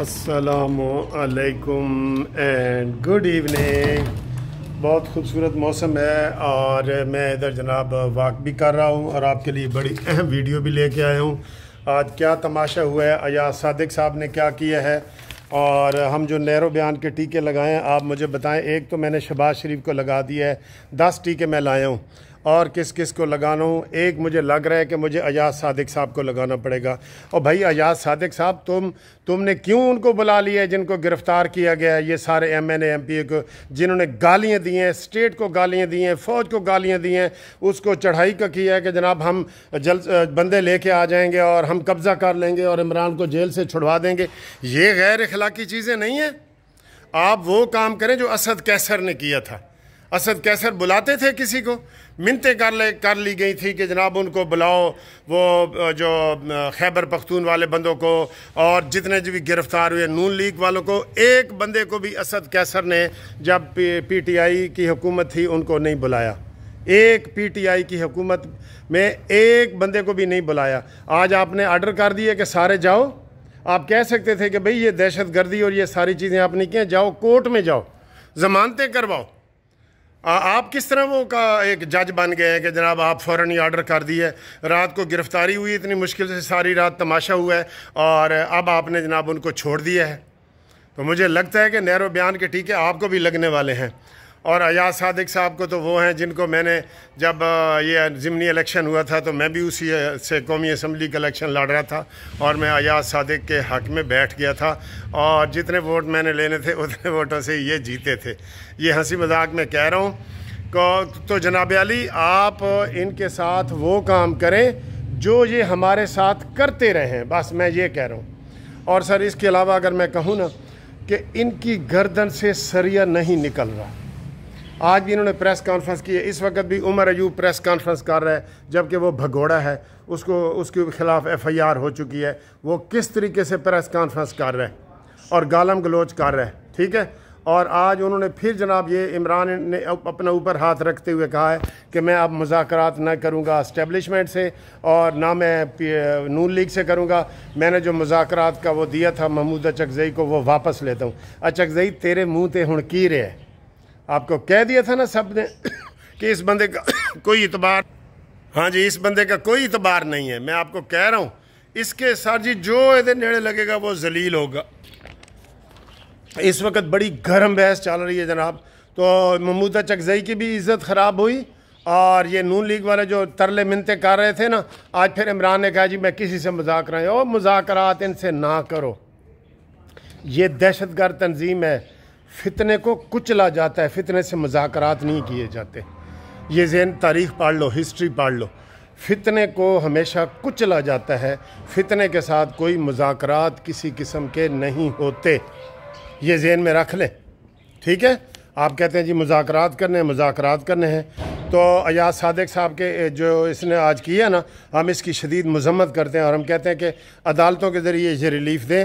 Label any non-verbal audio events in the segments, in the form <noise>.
السلام علیکم and good evening بہت خوبصورت موسم ہے اور میں ادھر جناب واک بھی کر رہا ہوں اور آپ کے لیے بڑی اہم ویڈیو بھی لے کے آیا ہوں آج کیا تماشا ہوا ہے ایا صادق صاحب نے کیا کیا ہے اور ہم جو نیرو بیان کے ٹیکے لگائے ہیں آپ مجھے بتائیں ایک تو میں نے شہباز شریف کو لگا دیا ہے دس ٹیکے میں لایا ہوں اور کس کس کو لگانا ہوں ایک مجھے لگ رہا ہے کہ مجھے اجاز صادق صاحب کو لگانا پڑے گا اور بھائی اجاز صادق صاحب تم تم نے کیوں ان کو بلا لیا ہے جن کو گرفتار کیا گیا ہے یہ سارے M N A M P A کو جنہوں نے گالیاں دی ہیں اسٹیٹ کو گالیاں دی ہیں فوج کو گالیاں دی ہیں اس کو چڑھائی کا کیا ہے کہ جناب ہم جلد بندے لے کے آ جائیں گے اور ہم قبضہ کر لیں گے اور عمران کو جیل سے چھڑوا دیں گے یہ غیر اخلاقی چیزیں نہیں ہیں آپ وہ کام کریں جو اسد کیسر نے کیا تھا اسد کیسر بلاتے تھے کسی کو منتیں کر لے کر لی گئی تھی کہ جناب ان کو بلاؤ وہ جو خیبر پختون والے بندوں کو اور جتنے جو بھی گرفتار ہوئے نون لیگ والوں کو ایک بندے کو بھی اسد کیسر نے جب پی ٹی آئی کی حکومت تھی ان کو نہیں بلایا ایک پی ٹی آئی کی حکومت میں ایک بندے کو بھی نہیں بلایا آج آپ نے آرڈر کر دیے کہ سارے جاؤ آپ کہہ سکتے تھے کہ بھئی یہ دہشت گردی اور یہ ساری چیزیں آپ نے کی ہیں جاؤ کورٹ میں جاؤ ضمانتیں کرواؤ آپ کس طرح وہ کا ایک جج بن گئے ہیں کہ جناب آپ فوراً آرڈر کر دی ہے رات کو گرفتاری ہوئی اتنی مشکل سے ساری رات تماشا ہوا ہے اور اب آپ نے جناب ان کو چھوڑ دیا ہے تو مجھے لگتا ہے کہ نیرو بیان کے ٹیکے آپ کو بھی لگنے والے ہیں اور ایاز صادق صاحب کو تو وہ ہیں جن کو میں نے جب یہ ضمنی الیکشن ہوا تھا تو میں بھی اسی سے قومی اسمبلی کا الیکشن لڑ رہا تھا اور میں ایاز صادق کے حق میں بیٹھ گیا تھا اور جتنے ووٹ میں نے لینے تھے اتنے ووٹوں سے یہ جیتے تھے یہ ہنسی مذاق میں کہہ رہا ہوں تو جناب علی آپ ان کے ساتھ وہ کام کریں جو یہ ہمارے ساتھ کرتے رہیں بس میں یہ کہہ رہا ہوں اور سر اس کے علاوہ اگر میں کہوں نا کہ ان کی گردن سے سریا نہیں نکل رہا آج بھی انہوں نے پریس کانفرنس کی ہے اس وقت بھی عمر ایوب پریس کانفرنس کر رہا ہے جبکہ وہ بھگوڑا ہے اس کو اس کے خلاف ایف آئی آر ہو چکی ہے وہ کس طریقے سے پریس کانفرنس کر رہا ہے اور گالم گلوچ کر رہا ہے ٹھیک ہے اور آج انہوں نے پھر جناب یہ عمران نے اپنا اوپر ہاتھ رکھتے ہوئے کہا ہے کہ میں اب مذاکرات نہ کروں گا اسٹیبلشمنٹ سے اور نہ میں نون لیگ سے کروں گا میں نے جو مذاکرات کا وہ دیا تھا محمود اچکزئی کو وہ واپس لیتا ہوں اچکزئی تیرے منہ ہن کی رہے آپ کو کہہ دیا تھا نا سب نے کہ اس بندے کا کوئی اعتبار ہاں جی اس بندے کا کوئی اعتبار نہیں ہے میں آپ کو کہہ رہا ہوں اس کے ساتھ جی جو ادھر نیڑے لگے گا وہ ذلیل ہوگا اس وقت بڑی گرم بحث چل رہی ہے جناب تو محمودہ چکزئی کی بھی عزت خراب ہوئی اور یہ نون لیگ والے جو ترلے منتے کر رہے تھے نا آج پھر عمران نے کہا جی میں کسی سے رہا او مذاکرات ان سے نہ کرو یہ دہشت گرد تنظیم ہے فتنے کو کچلا جاتا ہے فتنے سے مذاکرات نہیں کیے جاتے یہ ذہن تاریخ پاڑھ لو ہسٹری پاڑھ لو فتنے کو ہمیشہ کچلا جاتا ہے فتنے کے ساتھ کوئی مذاکرات کسی قسم کے نہیں ہوتے یہ ذہن میں رکھ لیں ٹھیک ہے آپ کہتے ہیں جی مذاکرات کرنے ہیں مذاکرات کرنے ہیں تو ایاز صادق صاحب کے جو اس نے آج کیا نا ہم اس کی شدید مذمت کرتے ہیں اور ہم کہتے ہیں کہ عدالتوں کے ذریعے یہ ریلیف دیں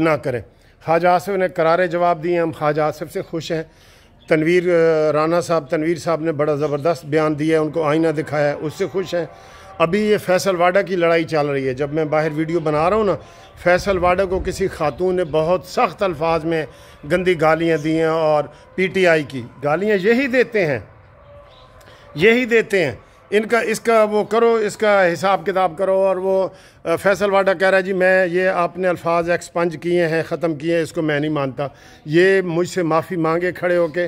نہ کریں خواجہ آصف نے قرارے جواب دیے ہیں ہم خواجہ آصف سے خوش ہیں تنویر رانا صاحب تنویر صاحب نے بڑا زبردست بیان دیا ہے ان کو آئینہ دکھایا ہے اس سے خوش ہیں ابھی یہ فیصل واڈا کی لڑائی چل رہی ہے جب میں باہر ویڈیو بنا رہا ہوں نا فیصل واڈا کو کسی خاتون نے بہت سخت الفاظ میں گندی گالیاں دی ہیں اور پی ٹی آئی کی گالیاں یہی دیتے ہیں یہی دیتے ہیں ان کا اس کا وہ کرو اس کا حساب کتاب کرو اور وہ فیصل واڈا کہہ رہا ہے جی میں یہ آپ نے الفاظ ایکسپنج کیے ہیں ختم کیے ہیں اس کو میں نہیں مانتا یہ مجھ سے معافی مانگے کھڑے ہو کے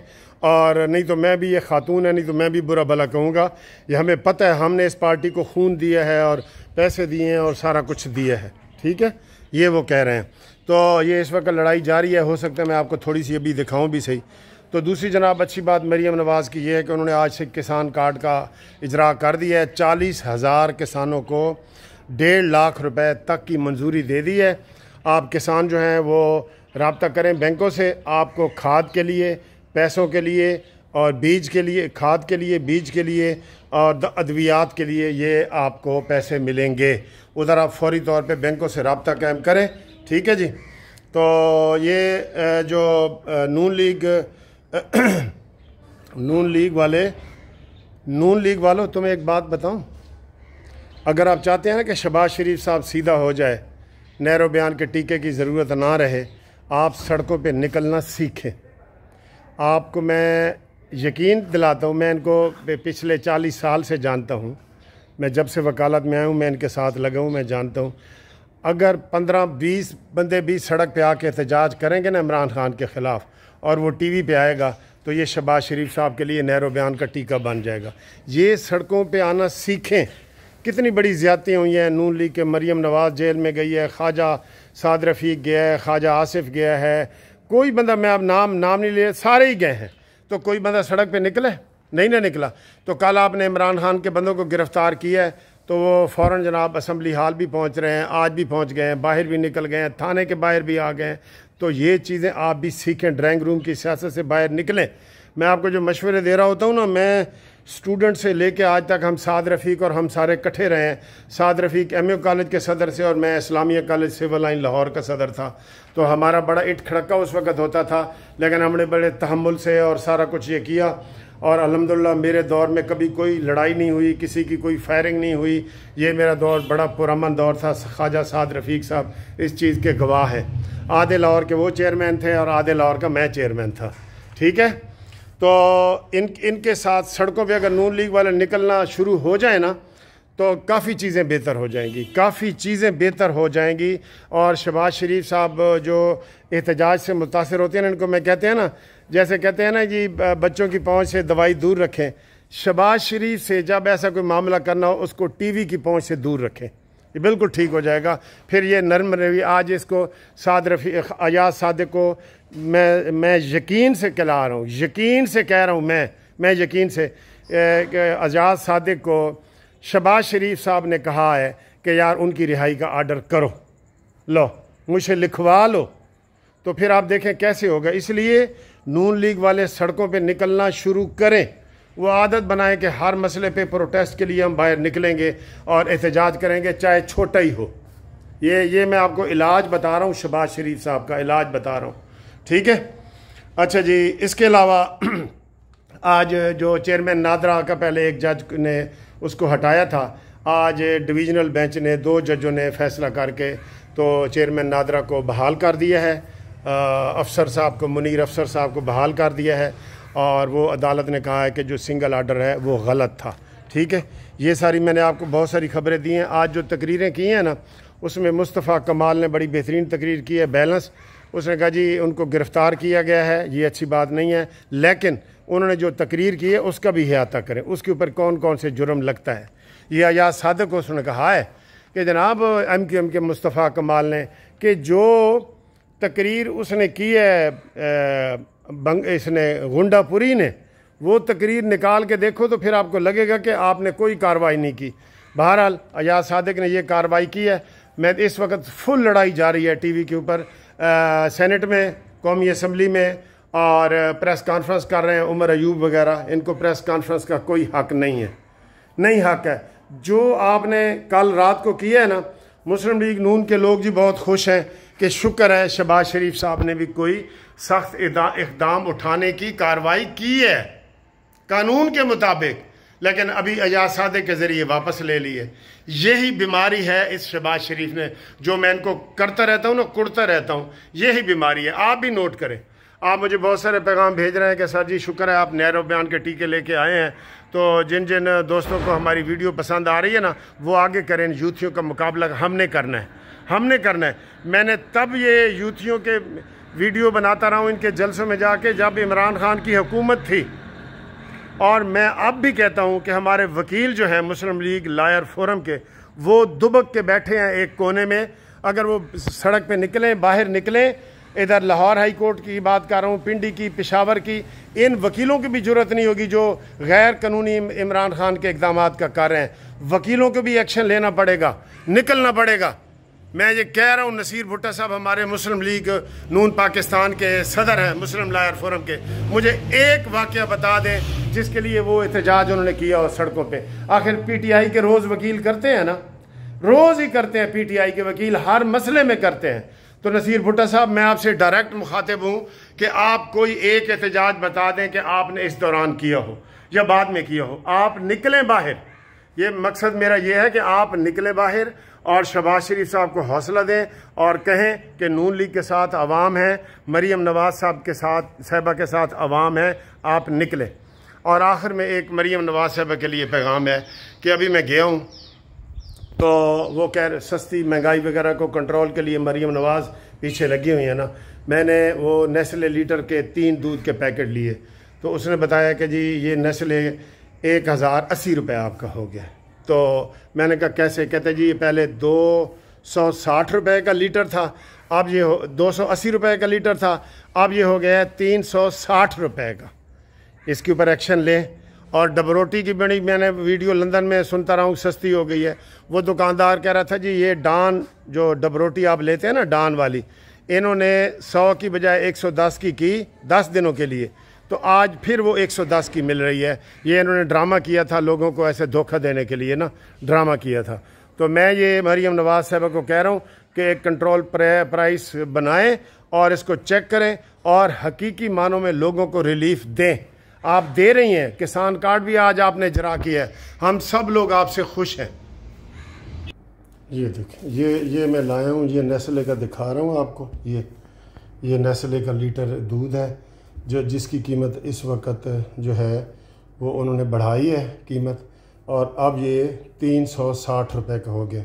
اور نہیں تو میں بھی یہ خاتون ہے نہیں تو میں بھی برا بھلا کہوں گا یہ ہمیں پتہ ہے ہم نے اس پارٹی کو خون دیا ہے اور پیسے دیے ہیں اور سارا کچھ دیا ہے ٹھیک ہے یہ وہ کہہ رہے ہیں تو یہ اس وقت لڑائی جاری ہے ہو سکتا ہے میں آپ کو تھوڑی سی ابھی دکھاؤں بھی صحیح تو دوسری جناب اچھی بات مریم نواز کی یہ ہے کہ انہوں نے آج سے کسان کارڈ کا اجرا کر دیا ہے چالیس ہزار کسانوں کو ڈیڑھ لاکھ روپے تک کی منظوری دے دی ہے آپ کسان جو ہیں وہ رابطہ کریں بینکوں سے آپ کو کھاد کے لیے پیسوں کے لیے اور بیج کے لیے کھاد کے لیے بیج کے لیے اور ادویات کے لیے یہ آپ کو پیسے ملیں گے ادھر آپ فوری طور پہ بینکوں سے رابطہ قائم کریں ٹھیک ہے جی تو یہ جو نون لیگ <coughs> نون لیگ والے نون لیگ والوں تمہیں ایک بات بتاؤں اگر آپ چاہتے ہیں کہ شباز شریف صاحب سیدھا ہو جائے نیرو بیان کے ٹیکے کی ضرورت نہ رہے آپ سڑکوں پہ نکلنا سیکھیں آپ کو میں یقین دلاتا ہوں میں ان کو پچھلے چالیس سال سے جانتا ہوں میں جب سے وکالت میں ہوں میں ان کے ساتھ لگا ہوں میں جانتا ہوں اگر پندرہ بیس بندے بھی سڑک پہ آ کے احتجاج کریں گے نا عمران خان کے خلاف اور وہ ٹی وی پہ آئے گا تو یہ شباز شریف صاحب کے لیے نہرو بیان کا ٹیکہ بن جائے گا یہ سڑکوں پہ آنا سیکھیں کتنی بڑی زیادتیں ہوئی ہیں نون لیگ کے مریم نواز جیل میں گئی ہے خواجہ سعد رفیق گیا ہے خواجہ آصف گیا ہے کوئی بندہ میں اب نام نام نہیں لیا سارے ہی گئے ہیں تو کوئی بندہ سڑک پہ نکلے نہیں نہ نکلا تو کل آپ نے عمران خان کے بندوں کو گرفتار کیا ہے تو وہ فوراً جناب اسمبلی ہال بھی پہنچ رہے ہیں آج بھی پہنچ گئے ہیں باہر بھی نکل گئے ہیں تھانے کے باہر بھی آ گئے ہیں تو یہ چیزیں آپ بھی سیکھیں ڈرائنگ روم کی سیاست سے باہر نکلیں میں آپ کو جو مشورے دے رہا ہوتا ہوں نا میں اسٹوڈنٹ سے لے کے آج تک ہم سعد رفیق اور ہم سارے کٹھے رہے ہیں Saad Rafiq M U college کے صدر سے اور میں Islamia college civil line Lahore کا صدر تھا تو ہمارا بڑا اٹھ کھڑکا اس وقت ہوتا تھا لیکن ہم نے بڑے تحمل سے اور سارا کچھ یہ کیا اور الحمدللہ میرے دور میں کبھی کوئی لڑائی نہیں ہوئی کسی کی کوئی فائرنگ نہیں ہوئی یہ میرا دور بڑا پرامن دور تھا خواجہ سعد رفیق صاحب اس چیز کے گواہ ہیں آدھے لاہور کے وہ چیئرمین تھے اور آدھے لاہور کا میں چیئرمین تھا ٹھیک ہے تو ان ان کے ساتھ سڑکوں پہ اگر نون لیگ والے نکلنا شروع ہو جائیں نا تو کافی چیزیں بہتر ہو جائیں گی کافی چیزیں بہتر ہو جائیں گی اور شباز شریف صاحب جو احتجاج سے متاثر ہوتے ہیں نا ان کو میں کہتے ہیں نا جیسے کہتے ہیں نا جی بچوں کی پہنچ سے دوائی دور رکھیں شباز شریف سے جب ایسا کوئی معاملہ کرنا ہو اس کو ٹی وی کی پہنچ سے دور رکھیں یہ بالکل ٹھیک ہو جائے گا پھر یہ نرم روی آج اس کو سعد رفیق ایاز صادق کو میں میں یقین سے کہلا رہا ہوں یقین سے کہہ رہا ہوں میں میں یقین سے اجاز صادق کو شباز شریف صاحب نے کہا ہے کہ یار ان کی رہائی کا آرڈر کرو لو مجھے لکھوا لو تو پھر آپ دیکھیں کیسے ہوگا اس لیے نون لیگ والے سڑکوں پہ نکلنا شروع کریں وہ عادت بنائیں کہ ہر مسئلے پہ پروٹیسٹ کے لیے ہم باہر نکلیں گے اور احتجاج کریں گے چاہے چھوٹا ہی ہو یہ یہ میں آپ کو علاج بتا رہا ہوں شباز شریف صاحب کا علاج بتا رہا ہوں ٹھیک ہے اچھا جی اس کے علاوہ <clears throat> آج جو چیئرمین نادرا کا پہلے ایک جج نے اس کو ہٹایا تھا آج ڈویژنل بینچ نے دو ججوں نے فیصلہ کر کے تو چیئرمین نادرا کو بحال کر دیا ہے افسر صاحب کو منیر افسر صاحب کو بحال کر دیا ہے اور وہ عدالت نے کہا ہے کہ جو سنگل آرڈر ہے وہ غلط تھا ٹھیک ہے یہ ساری میں نے آپ کو بہت ساری خبریں دی ہیں آج جو تقریریں کی ہیں نا اس میں مصطفیٰ کمال نے بڑی بہترین تقریر کی ہے بیلنس اس نے کہا جی ان کو گرفتار کیا گیا ہے یہ اچھی بات نہیں ہے لیکن انہوں نے جو تقریر کی ہے اس کا بھی احاطہ کریں اس کے اوپر کون کون سے جرم لگتا ہے یہ اجازت صادق کو اس نے کہا ہے کہ جناب ایم کیو ایم کے مصطفیٰ کمال نے کہ جو تقریر اس نے کی ہے بنگ اس نے گنڈا پوری نے وہ تقریر نکال کے دیکھو تو پھر آپ کو لگے گا کہ آپ نے کوئی کاروائی نہیں کی بہرحال ایاز صادق نے یہ کاروائی کی ہے میں اس وقت فل لڑائی جاری ہے ٹی وی کے اوپر سینٹ میں قومی اسمبلی میں اور پریس کانفرنس کر رہے ہیں عمر ایوب وغیرہ ان کو پریس کانفرنس کا کوئی حق نہیں ہے نہیں حق ہے جو آپ نے کل رات کو کیا ہے نا مسلم لیگ نون کے لوگ جی بہت خوش ہیں کہ شکر ہے شہباز شریف صاحب نے بھی کوئی سخت اقدام اٹھانے کی کاروائی کی ہے قانون کے مطابق لیکن ابھی سادے کے ذریعے واپس لے لیے یہی بیماری ہے اس شہباز شریف نے جو میں ان کو کرتا رہتا ہوں نہ کڑتا رہتا ہوں یہی بیماری ہے آپ بھی نوٹ کریں آپ مجھے بہت سارے پیغام بھیج رہے ہیں کہ سر جی شکر ہے آپ نیرو بیان کے ٹیکے لے کے آئے ہیں تو جن جن دوستوں کو ہماری ویڈیو پسند آ رہی ہے نا وہ آگے کریں یوتھیوں کا مقابلہ ہم نے کرنا ہے ہم نے کرنا ہے میں نے تب یہ یوتھیوں کے ویڈیو بناتا رہا ہوں ان کے جلسوں میں جا کے جب عمران خان کی حکومت تھی اور میں اب بھی کہتا ہوں کہ ہمارے وکیل جو ہیں مسلم لیگ لائر فورم کے وہ دبک کے بیٹھے ہیں ایک کونے میں اگر وہ سڑک پہ نکلیں باہر نکلیں ادھر لاہور ہائی کورٹ کی بات کر رہا ہوں پنڈی کی پشاور کی ان وکیلوں کی بھی ضرورت نہیں ہوگی جو غیر قانونی عمران خان کے اقدامات کا کر رہے ہیں وکیلوں کے بھی ایکشن لینا پڑے گا نکلنا پڑے گا میں یہ کہہ رہا ہوں نصیر بھٹا صاحب ہمارے مسلم لیگ نون پاکستان کے صدر ہیں مسلم لائر فورم کے مجھے ایک واقعہ بتا دیں جس کے لیے وہ احتجاج انہوں نے کیا اور سڑکوں پہ آخر پی ٹی آئی کے روز وکیل کرتے ہیں نا روز ہی کرتے ہیں پی ٹی آئی کے وکیل ہر مسئلے میں کرتے ہیں تو نصیر بھٹا صاحب میں آپ سے ڈائریکٹ مخاطب ہوں کہ آپ کوئی ایک احتجاج بتا دیں کہ آپ نے اس دوران کیا ہو یا بعد میں کیا ہو آپ نکلیں باہر یہ مقصد میرا یہ ہے کہ آپ نکلیں باہر اور شباز شریف صاحب کو حوصلہ دیں اور کہیں کہ نون لیگ کے ساتھ عوام ہے مریم نواز صاحب کے ساتھ صاحبہ کے ساتھ عوام ہے آپ نکلیں اور آخر میں ایک مریم نواز صاحبہ کے لیے پیغام ہے کہ ابھی میں گیا ہوں تو وہ کہہ رہے سستی مہنگائی وغیرہ کو کنٹرول کے لیے مریم نواز پیچھے لگی ہوئی ہیں نا میں نے وہ نیسلے لیٹر کے تین دودھ کے پیکٹ لیے تو اس نے بتایا کہ جی یہ نیسلے ایک ہزار اسی روپے آپ کا ہو گیا تو میں نے کہا کیسے کہتے جی یہ پہلے دو سو ساٹھ روپے کا لیٹر تھا اب یہ ہو دو سو اسی روپے کا لیٹر تھا اب یہ ہو گیا تین سو ساٹھ روپے کا اس کے اوپر ایکشن لیں اور ڈبروٹی کی بڑی میں نے ویڈیو لندن میں سنتا رہا ہوں سستی ہو گئی ہے وہ دکاندار کہہ رہا تھا جی یہ ڈان جو ڈبروٹی آپ لیتے ہیں نا ڈان والی انہوں نے سو کی بجائے ایک سو دس کی کی دس دنوں کے لیے تو آج پھر وہ ایک سو دس کی مل رہی ہے یہ انہوں نے ڈرامہ کیا تھا لوگوں کو ایسے دھوکہ دینے کے لیے نا ڈرامہ کیا تھا تو میں یہ مریم نواز صاحبہ کو کہہ رہا ہوں کہ ایک کنٹرول پرائس بنائیں اور اس کو چیک کریں اور حقیقی معنوں میں لوگوں کو ریلیف دیں آپ دے رہی ہیں کسان کارڈ بھی آج آپ نے جرا کیا ہے ہم سب لوگ آپ سے خوش ہیں یہ دیکھیں یہ یہ میں لایا ہوں یہ نیسلے کا دکھا رہا ہوں آپ کو یہ یہ نیسلے کا لیٹر دودھ ہے جو جس کی قیمت اس وقت جو ہے وہ انہوں نے بڑھائی ہے قیمت اور اب یہ تین سو ساٹھ روپے کا ہو گیا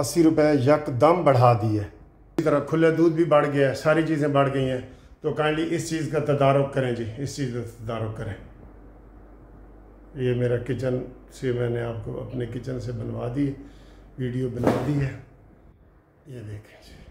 اسی روپے یک دم بڑھا ہے اسی طرح کھلے دودھ بھی بڑھ گیا ہے ساری چیزیں بڑھ گئی ہیں تو کائنڈلی اس چیز کا تدارک کریں جی اس چیز کا تدارک کریں یہ میرا کچن سے میں نے آپ کو اپنے کچن سے بنوا دی ویڈیو بنا دی ہے یہ دیکھیں جی